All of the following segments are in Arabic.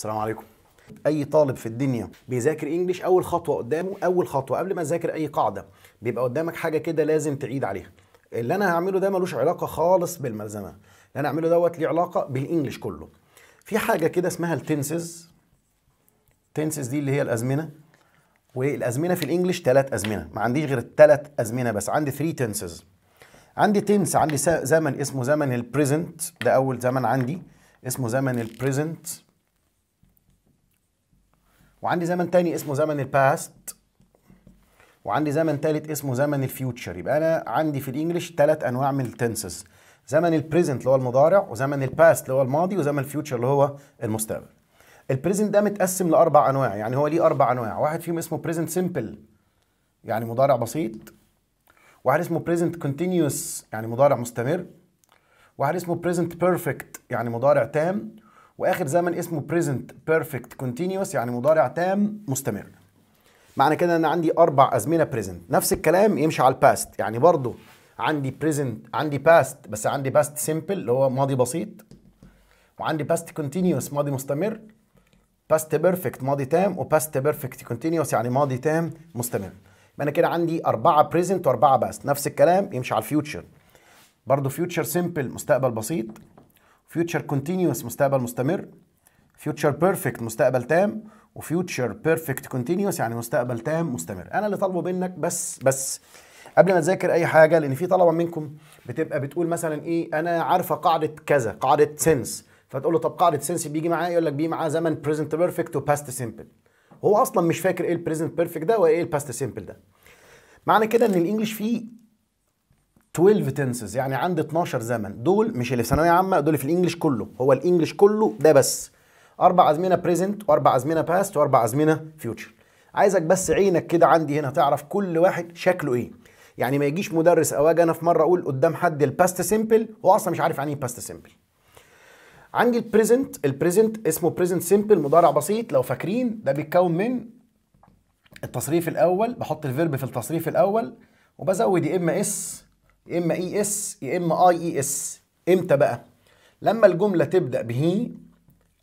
السلام عليكم اي طالب في الدنيا بيذاكر انجليش اول خطوه قدامه اول خطوه قبل ما تذاكر اي قاعده بيبقى قدامك حاجه كده لازم تعيد عليها اللي انا هعمله ده ملوش علاقه خالص بالملزمه اللي انا هعمله دوت ليه علاقه بالانجليش كله في حاجه كده اسمها التنسز التنسز دي اللي هي الازمنه والازمنه في الانجليش ثلاث ازمنه ما عنديش غير الثلاث ازمنه بس عندي 3 تنسز عندي تنس عندي زمن اسمه زمن البريزنت ده اول زمن عندي اسمه زمن البريزنت وعندي زمن تاني اسمه زمن الباست وعندي زمن تالت اسمه زمن الفيوتشر يبقى انا عندي في الانجليش تلات انواع من التنسز زمن البريزنت اللي هو المضارع وزمن الباست اللي هو الماضي وزمن الفيوتشر اللي هو المستقبل البريزنت ده متقسم لاربع انواع يعني هو ليه اربع انواع واحد فيهم اسمه بريزنت سيمبل يعني مضارع بسيط واحد اسمه بريزنت كونتينيوس يعني مضارع مستمر واحد اسمه بريزنت بيرفكت يعني مضارع تام واخر زمن اسمه present perfect continuous يعني مضارع تام مستمر معنى كده ان عندي اربع ازمنه present نفس الكلام يمشي على الباست يعني برضو عندي present عندي past بس عندي past simple اللي هو ماضي بسيط وعندي past continuous ماضي مستمر past perfect ماضي تام و past perfect continuous يعني ماضي تام مستمر يبقى انا كده عندي أربعة present وأربعة past نفس الكلام يمشي على الفيوتشر برضو future simple مستقبل بسيط فيوتشر كونتينيوس مستقبل مستمر فيوتشر بيرفكت مستقبل تام وفيوتشر بيرفكت كونتينيوس يعني مستقبل تام مستمر انا اللي طالبه منك بس بس قبل ما تذاكر اي حاجه لان في طلبه منكم بتبقى بتقول مثلا ايه انا عارفه قاعده كذا قاعده سنس فتقول له طب قاعده سنس بيجي معاه يقول لك بيجي معاه زمن بريزنت بيرفكت وباست سيمبل هو اصلا مش فاكر ايه البريزنت بيرفكت ده وايه الباست سيمبل ده معنى كده ان الانجليش فيه 12 تنسز يعني عندي 12 زمن دول مش اللي في ثانويه عامه دول في الانجليش كله هو الانجليش كله ده بس اربع ازمنه بريزنت واربع ازمنه باست واربع ازمنه فيوتشر عايزك بس عينك كده عندي هنا تعرف كل واحد شكله ايه يعني ما يجيش مدرس او اجي انا في مره اقول قدام حد الباست سيمبل هو اصلا مش عارف يعني ايه باست سيمبل عندي البريزنت البريزنت اسمه بريزنت سيمبل مضارع بسيط لو فاكرين ده بيتكون من التصريف الاول بحط الفيرب في التصريف الاول وبزود يا اما اس يا اما اي e اس يا اما اي اي اس امتى بقى لما الجمله تبدا بهي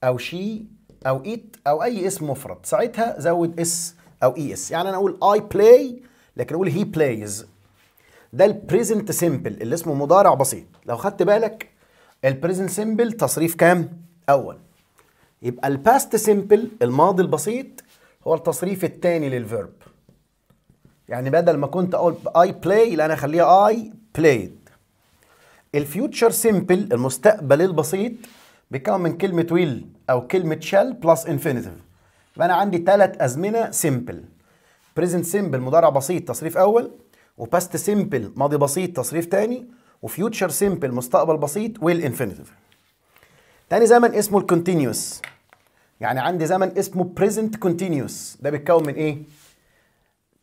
او شي او ات او اي اسم مفرد ساعتها زود اس او اي e اس يعني انا اقول اي بلاي لكن اقول هي بلايز ده البريزنت سيمبل اللي اسمه مضارع بسيط لو خدت بالك البريزنت سيمبل تصريف كام اول يبقى الباست سيمبل الماضي البسيط هو التصريف الثاني للفيرب يعني بدل ما كنت اقول اي بلاي لا انا اخليها اي بلايد الفيوتشر سيمبل المستقبل البسيط بيتكون من كلمة will أو كلمة shall بلس infinitive يبقى أنا عندي ثلاث أزمنة سيمبل present simple مضارع بسيط تصريف أول وباست simple ماضي بسيط تصريف تاني وفيوتشر simple مستقبل بسيط will انفينيتيف تاني زمن اسمه الكونتينيوس يعني عندي زمن اسمه present continuous ده بيتكون من ايه؟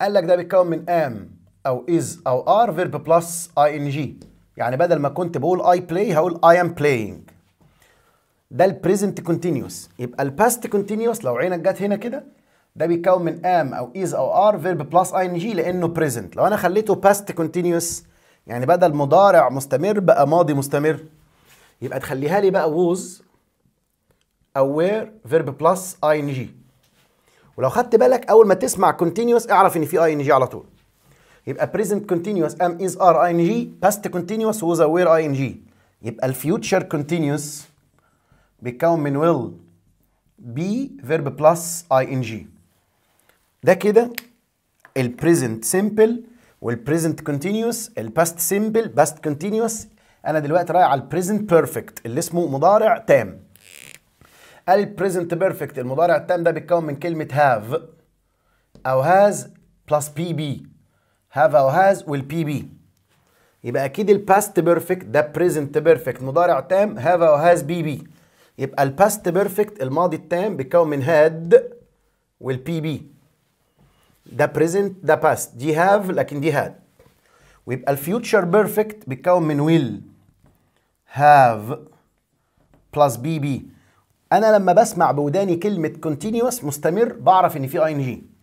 قال لك ده بيتكون من am او is او are اي ان ing يعني بدل ما كنت بقول I play هقول I am playing ده البريزنت كونتينيوس يبقى الباست كونتينيوس لو عينك جت هنا كده ده بيتكون من am او is او are اي ان ing لانه بريزنت لو انا خليته past continuous يعني بدل مضارع مستمر بقى ماضي مستمر يبقى تخليها لي بقى was او were اي ان ing ولو خدت بالك اول ما تسمع كونتينيوس اعرف ان في ing على طول يبقى present continuous am is are ing past continuous was a were ing يبقى future continuous بيتكون من will be verb plus ing ده كده ال present simple وال present continuous ال past simple past continuous انا دلوقتي رايح على ال present perfect اللي اسمه مضارع تام ال present perfect المضارع التام ده بيتكون من كلمه have او has plus PB have او has والبي بي يبقى اكيد الباست بيرفكت ده بريزنت بيرفكت مضارع تام have او has بي بي يبقى الباست بيرفكت الماضي التام بيتكون من هاد والبي بي ده بريزنت ده باست دي هاف لكن دي هاد ويبقى الفيوتشر بيرفكت بيتكون من ويل هاف بلس بي بي انا لما بسمع بوداني كلمه كونتينيوس مستمر بعرف ان في اي ان جي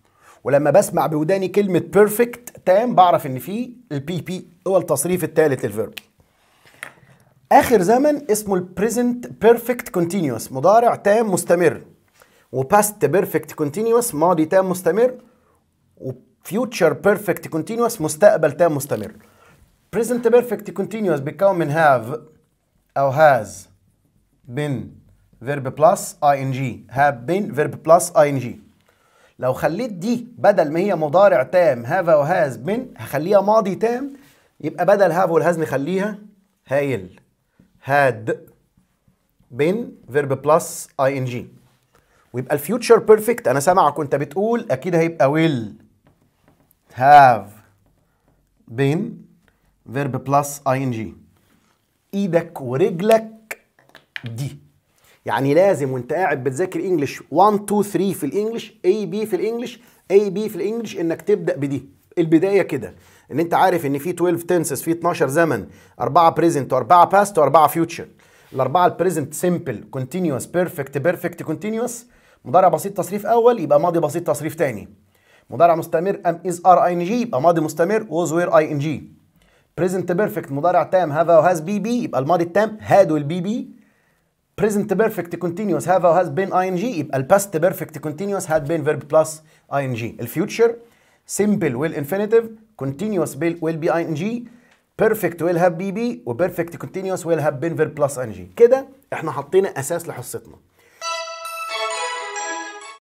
ولما بسمع بوداني كلمه بيرفكت تام بعرف ان في البي بي هو التصريف الثالث للفيرب اخر زمن اسمه البريزنت بيرفكت continuous مضارع تام مستمر وباست بيرفكت كونتينيوس ماضي تام مستمر وفيوتشر بيرفكت كونتينيوس مستقبل تام مستمر present perfect continuous بيتكون من have او has been verb plus ing have been verb plus ing لو خليت دي بدل ما هي مضارع تام هذا وهاز بن هخليها ماضي تام يبقى بدل هاف والهاز نخليها هايل هاد بن فيرب بلس اي ان جي ويبقى الفيوتشر بيرفكت انا سامعك وانت بتقول اكيد هيبقى ويل هاف بن فيرب بلس اي ان جي ايدك ورجلك دي يعني لازم وانت قاعد بتذاكر انجلش 1 2 3 في الانجلش اي بي في الانجلش اي بي في الانجلش انك تبدا بدي البدايه كده ان انت عارف ان في 12 تنسز في 12 زمن اربعه بريزنت واربعه باست واربعه فيوتشر الاربعه البريزنت سمبل كونتينوس بيرفكت بيرفكت كونتينوس مضارع بسيط تصريف اول يبقى ماضي بسيط تصريف ثاني مضارع مستمر ام از ار اي ان جي يبقى ماضي مستمر ووز وير اي ان جي بريزنت بيرفكت مضارع تام هاف او هاز بي بي يبقى الماضي التام هاد والبي بي present perfect continuous have or has been ing يبقى ال past perfect continuous had been verb plus ing ال future simple will infinitive continuous will be ing perfect will have be و perfect continuous will have been verb plus ing كده احنا حطينا اساس لحصتنا